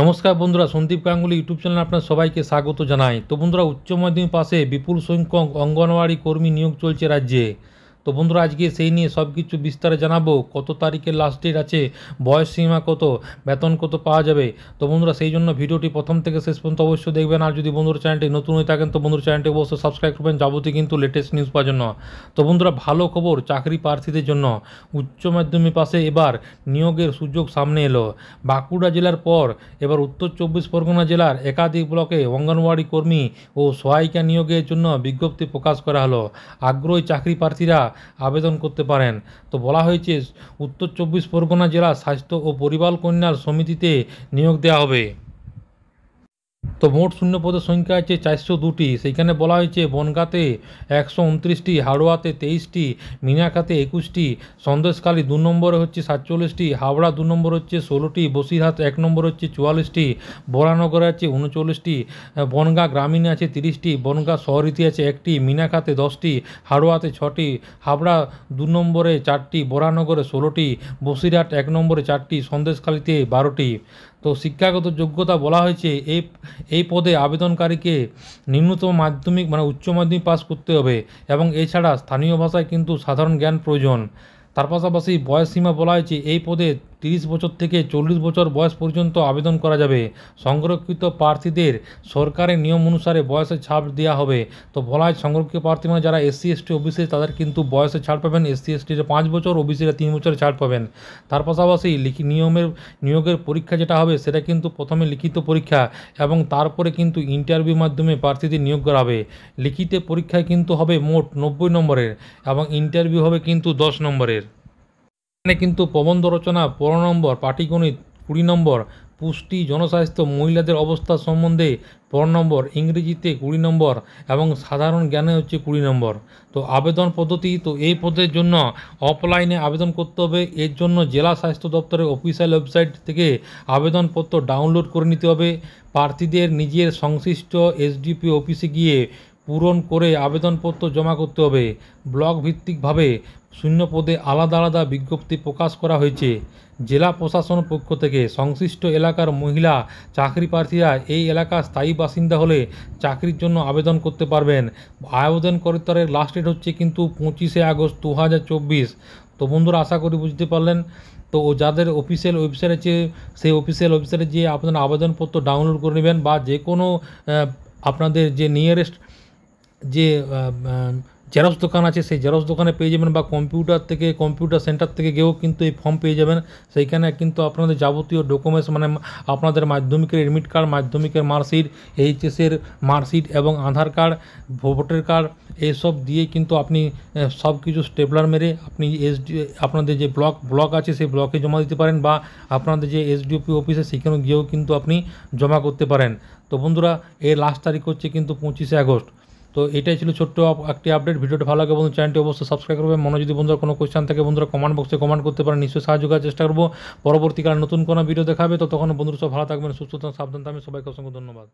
নমস্কার বন্ধুরা Sandeep Ganguly YouTube channel আপনার সবাইকে স্বাগত জানাই তো বন্ধুরা উচ্চ মাধ্যমিক পাশে বিপুল সংখ্যক অঙ্গনওয়াড়ি কর্মী নিয়োগ চলছে রাজ্যে তো বন্ধুরা আজকে সেই নিয়ে সব কিছু বিস্তারে জানাবো কত তারিখের লাস্ট ডেট আছে বয়স সীমা কত বেতন কত পাওয়া যাবে তো বন্ধুরা সেই জন্য ভিডিওটি প্রথম থেকে শেষ পর্যন্ত অবশ্যই দেখবেন আর যদি বন্ধুর চ্যানেলটি নতুন হয়ে থাকেন তো বন্ধুর চ্যানেলটি অবশ্যই সাবস্ক্রাইব করবেন যাবতীয় কিন্তু লেটেস্ট নিউজ পাওয়ার জন্য তো বন্ধুরা ভালো খবর চাকরি প্রার্থীদের জন্য উচ্চ মাধ্যমিক পাশে এবার নিয়োগের সুযোগ সামনে এলো বাঁকুড়া জেলার পর এবার উত্তর চব্বিশ পরগনা জেলার একাধিক ব্লকে অঙ্গনওয়াড়ি কর্মী ও সহায়িকা নিয়োগের জন্য বিজ্ঞপ্তি প্রকাশ করা হলো আগ্রহী চাকরি প্রার্থীরা আবেদন করতে পারেন তো বলা হয়েছে উত্তর চব্বিশ পরগনা জেলা স্বাস্থ্য ও পরিবার কল্যাণ সমিতিতে নিয়োগ দেওয়া হবে তো মোট শূন্য পদের সংখ্যা আছে চারশো দুটি সেইখানে বলা হয়েছে বনগাঁতে একশো উনত্রিশটি হাওড়াতে তেইশটি মিনাখাতে একুশটি সন্দেশখালী দু নম্বরে হচ্ছে সাতচল্লিশটি হাওড়া দু নম্বর হচ্ছে ষোলোটি বসিরহাট এক নম্বর হচ্ছে চুয়াল্লিশটি বরানগরে আছে উনচল্লিশটি বনগাঁ গ্রামীণে আছে তিরিশটি বনগাঁ শহরীতে আছে একটি মিনাখাতে দশটি হাওড়াতে ছটি হাওড়া দু নম্বরে চারটি বরানগরে ষোলোটি বসিরহাট এক নম্বরে চারটি সন্দেশখালীতে বারোটি তো শিক্ষাগত যোগ্যতা বলা হয়েছে এই এই পদে আবেদনকারীকে নিম্নতম মাধ্যমিক মানে উচ্চ মাধ্যমিক পাস করতে হবে এবং এছাড়া স্থানীয় ভাষায় কিন্তু সাধারণ জ্ঞান প্রয়োজন তার পাশাপাশি বয়সসীমা বলা হয়েছে এই পদে তিরিশ বছর থেকে চল্লিশ বছর বয়স পর্যন্ত আবেদন করা যাবে সংরক্ষিত প্রার্থীদের সরকারের নিয়ম অনুসারে বয়সে ছাড় দেওয়া হবে তো বলা হয় সংরক্ষিত প্রার্থী মানে যারা এসসি এসটি ওবিসি তাদের কিন্তু বয়সে ছাড় পাবেন এসসি এসটিরা পাঁচ বছর ওবিসিরা তিন বছর ছাড় পাবেন তার পাশাপাশি লিখি নিয়মের নিয়োগের পরীক্ষা যেটা হবে সেটা কিন্তু প্রথমে লিখিত পরীক্ষা এবং তারপরে কিন্তু ইন্টারভিউ মাধ্যমে প্রার্থীদের নিয়োগ করা হবে লিখিত পরীক্ষায় কিন্তু হবে মোট নব্বই নম্বরের এবং ইন্টারভিউ হবে কিন্তু দশ নম্বরের এখানে কিন্তু প্রবন্ধ রচনা পনেরো নম্বর পাটিগণিত কুড়ি নম্বর পুষ্টি জনস্বাস্থ্য মহিলাদের অবস্থা সম্বন্ধে পনেরো নম্বর ইংরেজিতে কুড়ি নম্বর এবং সাধারণ জ্ঞানে হচ্ছে কুড়ি নম্বর তো আবেদন পদ্ধতি তো এই পদের জন্য অফলাইনে আবেদন করতে হবে এর জন্য জেলা স্বাস্থ্য দপ্তরের অফিসিয়াল ওয়েবসাইট থেকে আবেদনপত্র ডাউনলোড করে নিতে হবে প্রার্থীদের নিজের সংশ্লিষ্ট এসডিপি অফিসে গিয়ে পূরণ করে আবেদনপত্র জমা করতে হবে ব্লক ভিত্তিকভাবে শূন্য পদে আলাদা আলাদা বিজ্ঞপ্তি প্রকাশ করা হয়েছে জেলা প্রশাসন পক্ষ থেকে সংশ্লিষ্ট এলাকার মহিলা চাকরি প্রার্থীরা এই এলাকার স্থায়ী বাসিন্দা হলে চাকরির জন্য আবেদন করতে পারবেন আবেদনকর্তারের লাস্ট ডেট হচ্ছে কিন্তু পঁচিশে আগস্ট দু তো বন্ধুরা আশা করি বুঝতে পারলেন তো যাদের অফিসিয়াল ওয়েবসাইট আছে সেই অফিসিয়াল ওয়েবসাইটে যেয়ে আপনারা আবেদনপত্র ডাউনলোড করে নেবেন বা যে কোনো আপনাদের যে নিয়ারেস্ট যে জেরক্স দোকান আছে সেই জেরক্স দোকানে পেয়ে যাবেন বা কম্পিউটার থেকে কম্পিউটার সেন্টার থেকে গিয়েও কিন্তু এই ফর্ম পেয়ে যাবেন সেইখানে কিন্তু আপনাদের যাবতীয় ডকুমেন্টস মানে আপনাদের মাধ্যমিকের এডমিট কার্ড মাধ্যমিকের মার্কশিট এইচএসের মার্কশিট এবং আধার কার্ড ভোটার কার্ড এইসব দিয়ে কিন্তু আপনি সব কিছু স্টেপলার মেরে আপনি এসডি আপনাদের যে ব্লক ব্লক আছে সেই ব্লকে জমা দিতে পারেন বা আপনাদের যে এসডিওপি অফিসে সেখানে গিয়েও কিন্তু আপনি জমা করতে পারেন তো বন্ধুরা এর লাস্ট তারিখ হচ্ছে কিন্তু পঁচিশে আগস্ট তো এটাই ছিল ছোট্ট একটি আপডেট ভিডিওটা ভালো লাগে বন্ধু চ্যানেলটি অবশ্যই সাবস্ক্রাইব করবে মনে যদি বন্ধুরা কোনো কোয়েশ্চান থাকে বন্ধুরা কমেন্ট বক্সে কমেন্ট করতে পারেন নিশ্চয়ই সাহায্য করার চেষ্টা করবো পরবর্তীকালে নতুন কোনো ভিডিও দেখাবে তো তখন বন্ধুরা সব ভালো থাকবেন সুস্থ সাবধান আমি সবাইকে অসংখ্য ধন্যবাদ